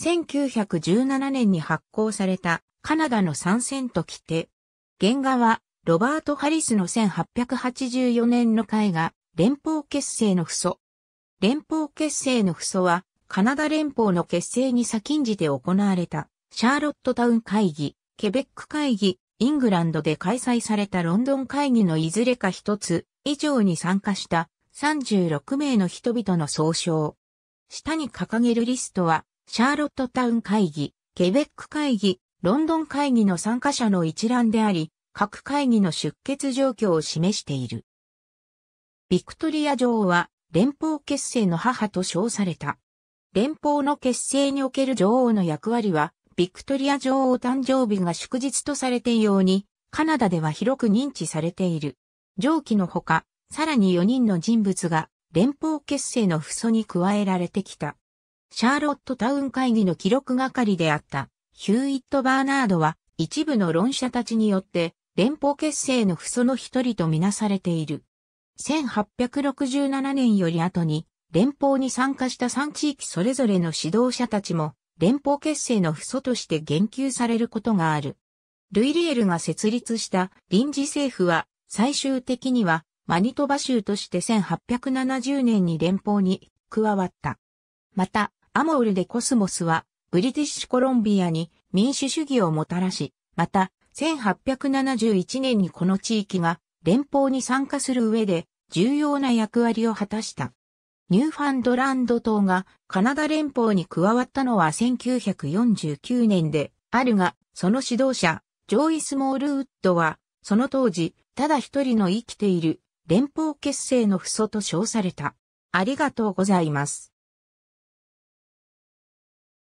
1917年に発行されたカナダの参戦と規定。原画はロバート・ハリスの1884年の絵画連邦結成の不祖。連邦結成の不祖はカナダ連邦の結成に先んじて行われたシャーロットタウン会議、ケベック会議、イングランドで開催されたロンドン会議のいずれか一つ以上に参加した36名の人々の総称。下に掲げるリストはシャーロットタウン会議、ケベック会議、ロンドン会議の参加者の一覧であり、各会議の出欠状況を示している。ビクトリア女王は連邦結成の母と称された。連邦の結成における女王の役割は、ビクトリア女王誕生日が祝日とされているように、カナダでは広く認知されている。上記のほか、さらに4人の人物が連邦結成の不祖に加えられてきた。シャーロットタウン会議の記録係であったヒューイット・バーナードは一部の論者たちによって連邦結成の父祖の一人とみなされている。1867年より後に連邦に参加した3地域それぞれの指導者たちも連邦結成の父祖として言及されることがある。ルイリエルが設立した臨時政府は最終的にはマニトバ州として1870年に連邦に加わった。また、アモールでコスモスは、ブリティッシュコロンビアに民主主義をもたらし、また、1871年にこの地域が連邦に参加する上で重要な役割を果たした。ニューファンドランド島がカナダ連邦に加わったのは1949年であるが、その指導者、ジョイ・スモールウッドは、その当時、ただ一人の生きている連邦結成の不祖と称された。ありがとうございます。